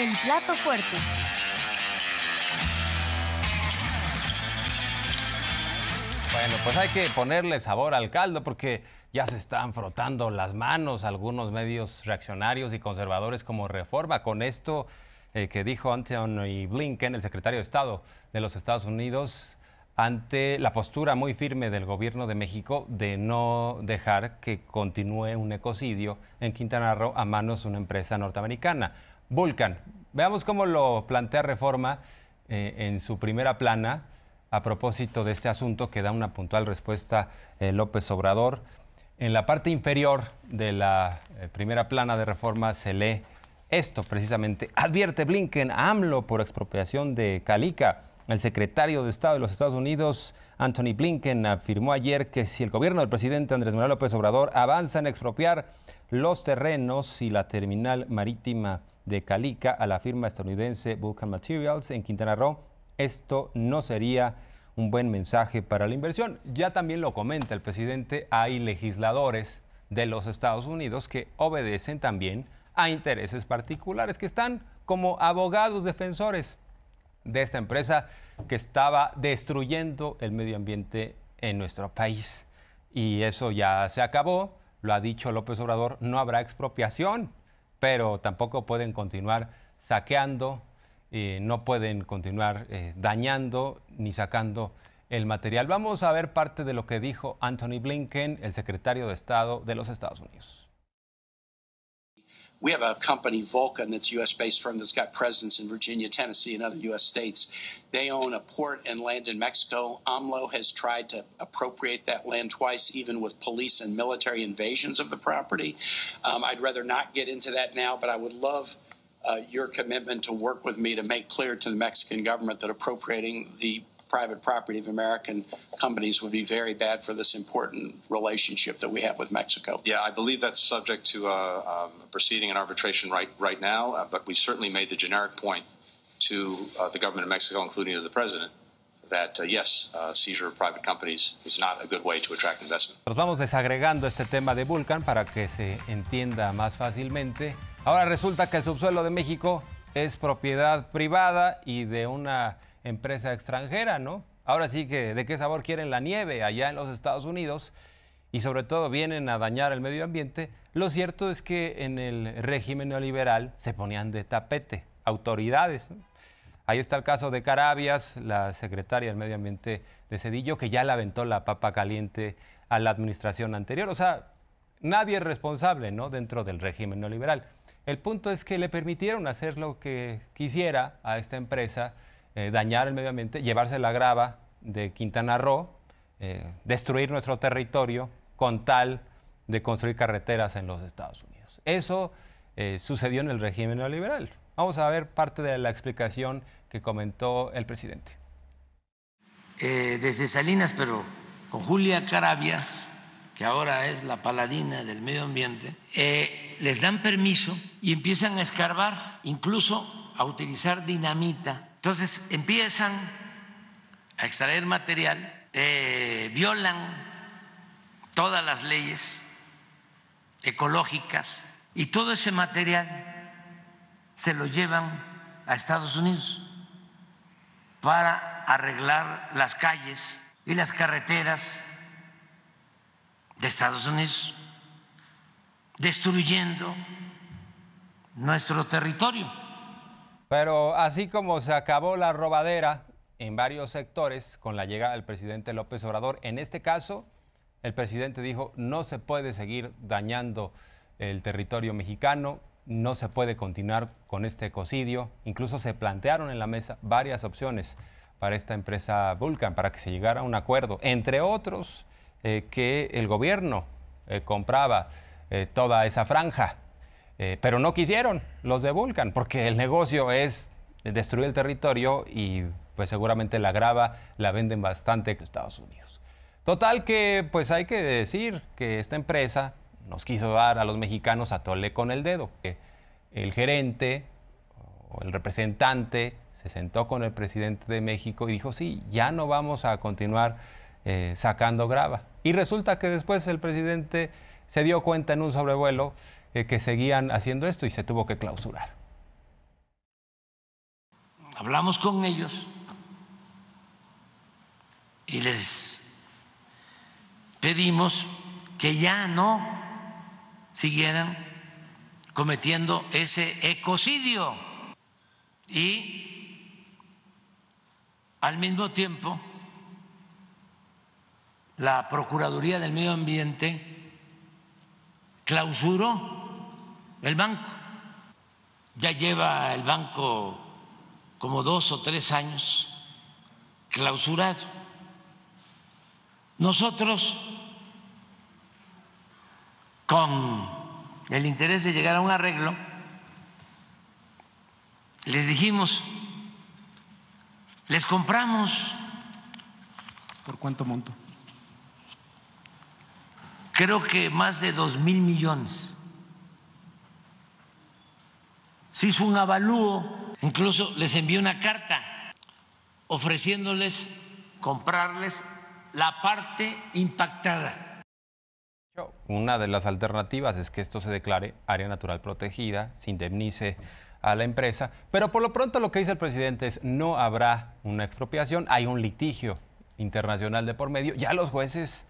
El plato fuerte. Bueno, pues hay que ponerle sabor al caldo porque ya se están frotando las manos algunos medios reaccionarios y conservadores como Reforma con esto eh, que dijo Anthony Blinken, el secretario de Estado de los Estados Unidos, ante la postura muy firme del gobierno de México de no dejar que continúe un ecocidio en Quintana Roo a manos de una empresa norteamericana. Vulcan. Veamos cómo lo plantea Reforma eh, en su primera plana a propósito de este asunto que da una puntual respuesta eh, López Obrador. En la parte inferior de la eh, primera plana de Reforma se lee esto precisamente. Advierte Blinken a AMLO por expropiación de Calica. El secretario de Estado de los Estados Unidos, Anthony Blinken, afirmó ayer que si el gobierno del presidente Andrés Manuel López Obrador avanza en expropiar los terrenos y la terminal marítima de Calica a la firma estadounidense Vulcan Materials en Quintana Roo, esto no sería un buen mensaje para la inversión. Ya también lo comenta el presidente, hay legisladores de los Estados Unidos que obedecen también a intereses particulares, que están como abogados defensores de esta empresa que estaba destruyendo el medio ambiente en nuestro país. Y eso ya se acabó, lo ha dicho López Obrador, no habrá expropiación pero tampoco pueden continuar saqueando, eh, no pueden continuar eh, dañando ni sacando el material. Vamos a ver parte de lo que dijo Anthony Blinken, el secretario de Estado de los Estados Unidos. we have a company, Vulcan, that's U.S. based firm that's got presence in Virginia, Tennessee, and other U.S. states. They own a port and land in Mexico. AMLO has tried to appropriate that land twice, even with police and military invasions of the property. Um, I'd rather not get into that now, but I would love. Uh, your commitment to work with me to make clear to the Mexican government that appropriating the private property of American companies would be very bad for this important relationship that we have with Mexico. Yeah, I believe that's subject to uh, um, a proceeding in arbitration right right now. Uh, but we certainly made the generic point to uh, the government of Mexico, including to the president, that uh, yes, uh, seizure of private companies is not a good way to attract investment. Nos vamos desagregando este tema de Vulcan para que se entienda más fácilmente. Ahora resulta que el subsuelo de México es propiedad privada y de una empresa extranjera, ¿no? Ahora sí que de qué sabor quieren la nieve allá en los Estados Unidos y sobre todo vienen a dañar el medio ambiente, lo cierto es que en el régimen neoliberal se ponían de tapete autoridades. Ahí está el caso de Carabias, la secretaria del Medio Ambiente de Cedillo, que ya la aventó la papa caliente a la administración anterior. O sea, nadie es responsable ¿no? dentro del régimen neoliberal. El punto es que le permitieron hacer lo que quisiera a esta empresa eh, dañar el medio ambiente, llevarse la grava de Quintana Roo, eh, destruir nuestro territorio con tal de construir carreteras en los Estados Unidos. Eso eh, sucedió en el régimen neoliberal. Vamos a ver parte de la explicación que comentó el presidente. desde Salinas, pero con Julia Carabias, que ahora es la paladina del medio ambiente, les dan permiso y empiezan a escarbar, incluso a utilizar dinamita entonces empiezan a extraer material, eh, violan todas las leyes ecológicas y todo ese material se lo llevan a Estados Unidos para arreglar las calles y las carreteras de Estados Unidos, destruyendo nuestro territorio. Pero así como se acabó la robadera en varios sectores con la llegada del presidente López Obrador, en este caso el presidente dijo no se puede seguir dañando el territorio mexicano, no se puede continuar con este ecocidio. Incluso se plantearon en la mesa varias opciones para esta empresa Vulcan, para que se llegara a un acuerdo, entre otros eh, que el gobierno eh, compraba eh, toda esa franja eh, pero no quisieron los de Vulcan, porque el negocio es destruir el territorio y pues seguramente la grava la venden bastante en Estados Unidos. Total que pues hay que decir que esta empresa nos quiso dar a los mexicanos a tole con el dedo. El gerente o el representante se sentó con el presidente de México y dijo, sí, ya no vamos a continuar eh, sacando grava. Y resulta que después el presidente se dio cuenta en un sobrevuelo eh, que seguían haciendo esto y se tuvo que clausurar. Hablamos con ellos y les pedimos que ya no siguieran cometiendo ese ecocidio y al mismo tiempo la Procuraduría del Medio Ambiente clausuró el banco. Ya lleva el banco como dos o tres años clausurado. Nosotros, con el interés de llegar a un arreglo, les dijimos, les compramos. ¿Por cuánto monto? Creo que más de dos mil millones se hizo un avalúo, incluso les envió una carta ofreciéndoles comprarles la parte impactada. Una de las alternativas es que esto se declare área natural protegida, se indemnice a la empresa, pero por lo pronto lo que dice el presidente es no habrá una expropiación, hay un litigio internacional de por medio, ya los jueces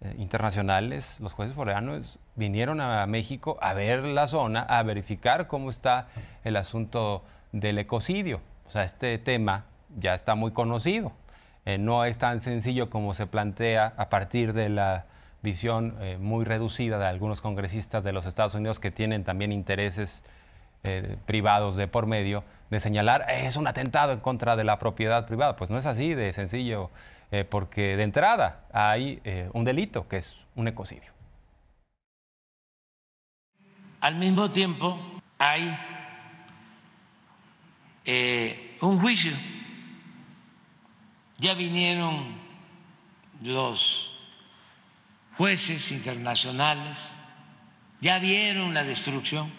eh, internacionales, los jueces foreanos, vinieron a México a ver la zona, a verificar cómo está el asunto del ecocidio. O sea, este tema ya está muy conocido. Eh, no es tan sencillo como se plantea a partir de la visión eh, muy reducida de algunos congresistas de los Estados Unidos que tienen también intereses eh, privados de por medio, de señalar es un atentado en contra de la propiedad privada. Pues no es así de sencillo, porque de entrada hay un delito que es un ecocidio. Al mismo tiempo hay eh, un juicio. Ya vinieron los jueces internacionales, ya vieron la destrucción.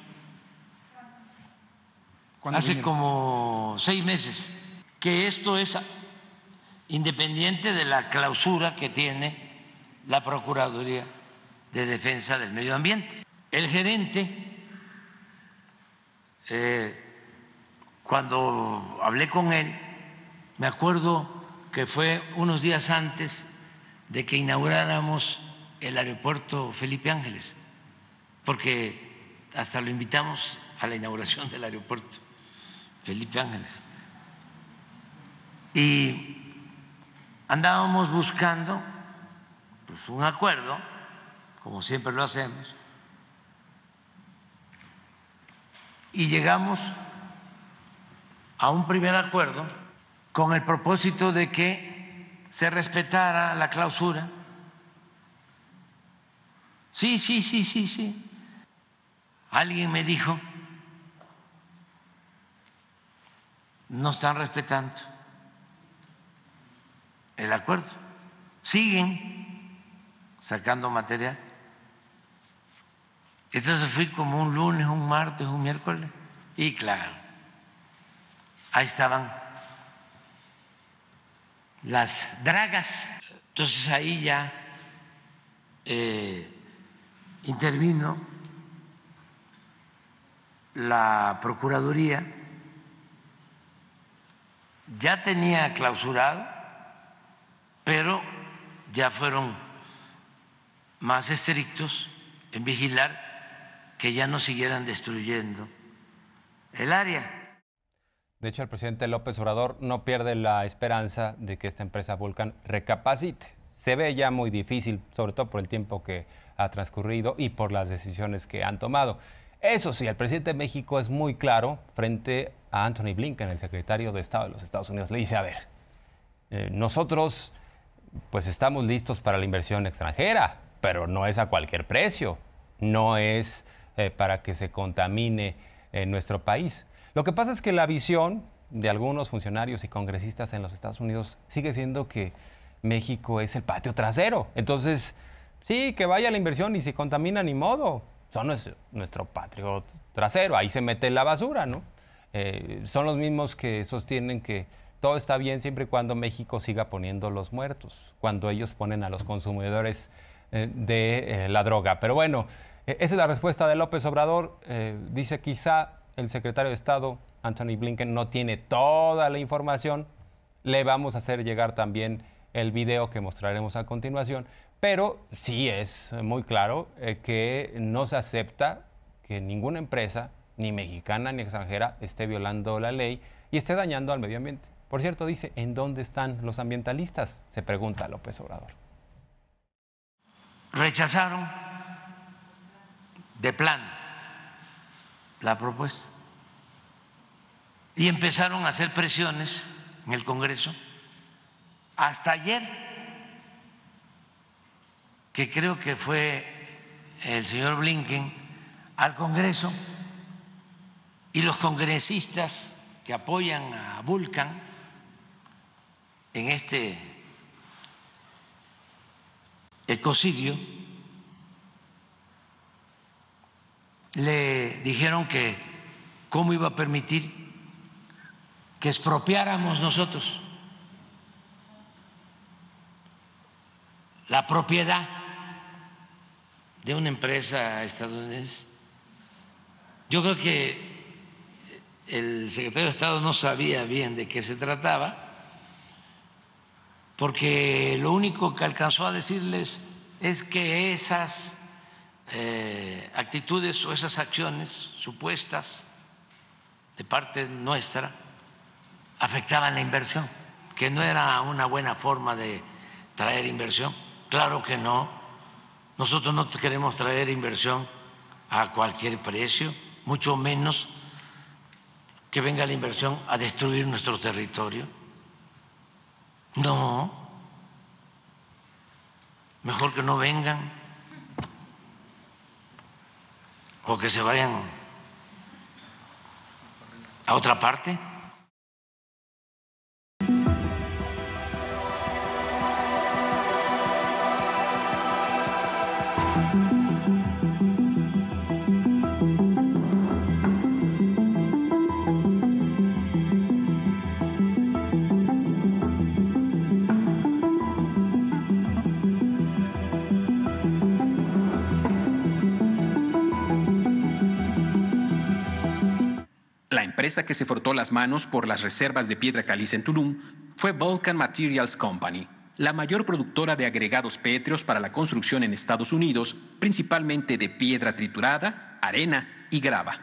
Hace como seis meses que esto es independiente de la clausura que tiene la Procuraduría de Defensa del Medio Ambiente. El gerente, eh, cuando hablé con él, me acuerdo que fue unos días antes de que inauguráramos el aeropuerto Felipe Ángeles, porque hasta lo invitamos a la inauguración del aeropuerto Felipe Ángeles. Y andábamos buscando pues, un acuerdo, como siempre lo hacemos, y llegamos a un primer acuerdo con el propósito de que se respetara la clausura. Sí, sí, sí, sí, sí. Alguien me dijo, no están respetando el acuerdo, siguen sacando materia. Entonces fui como un lunes, un martes, un miércoles. Y claro, ahí estaban las dragas. Entonces ahí ya eh, intervino la Procuraduría. Ya tenía clausurado, pero ya fueron más estrictos en vigilar que ya no siguieran destruyendo el área. De hecho, el presidente López Obrador no pierde la esperanza de que esta empresa Vulcan recapacite. Se ve ya muy difícil, sobre todo por el tiempo que ha transcurrido y por las decisiones que han tomado. Eso sí, el presidente de México es muy claro frente a Anthony Blinken, el secretario de Estado de los Estados Unidos. Le dice, a ver, eh, nosotros pues estamos listos para la inversión extranjera, pero no es a cualquier precio, no es eh, para que se contamine eh, nuestro país. Lo que pasa es que la visión de algunos funcionarios y congresistas en los Estados Unidos sigue siendo que México es el patio trasero. Entonces, sí, que vaya la inversión y se contamina, ni modo. Son nuestro, nuestro patio trasero, ahí se mete la basura, ¿no? Eh, son los mismos que sostienen que todo está bien siempre y cuando México siga poniendo los muertos, cuando ellos ponen a los consumidores de la droga. Pero bueno, eh, esa es la respuesta de López Obrador. Eh, dice quizá el secretario de Estado, Anthony Blinken, no tiene toda la información. Le vamos a hacer llegar también el video que mostraremos a continuación. Pero sí es muy claro eh, que no se acepta que ninguna empresa, ni mexicana ni extranjera, esté violando la ley y esté dañando al medio ambiente. Por cierto, dice, ¿en dónde están los ambientalistas? Se pregunta López Obrador. Rechazaron de plan la propuesta. Y empezaron a hacer presiones en el Congreso hasta ayer, que creo que fue el señor Blinken al Congreso y los congresistas que apoyan a Vulcan en este ecocidio le dijeron que cómo iba a permitir que expropiáramos nosotros la propiedad de una empresa estadounidense. Yo creo que el secretario de Estado no sabía bien de qué se trataba, porque lo único que alcanzó a decirles es que esas eh, actitudes o esas acciones supuestas de parte nuestra afectaban la inversión, que no era una buena forma de traer inversión. Claro que no. Nosotros no queremos traer inversión a cualquier precio, mucho menos que venga la inversión a destruir nuestro territorio. No. Mejor que no vengan o que se vayan a otra parte. La empresa que se frotó las manos por las reservas de piedra caliza en Tulum fue Vulcan Materials Company, la mayor productora de agregados pétreos para la construcción en Estados Unidos, principalmente de piedra triturada, arena y grava.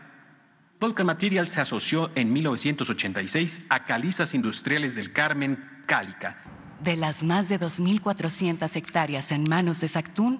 Vulcan Materials se asoció en 1986 a Calizas Industriales del Carmen, Cálica. De las más de 2.400 hectáreas en manos de Sactún,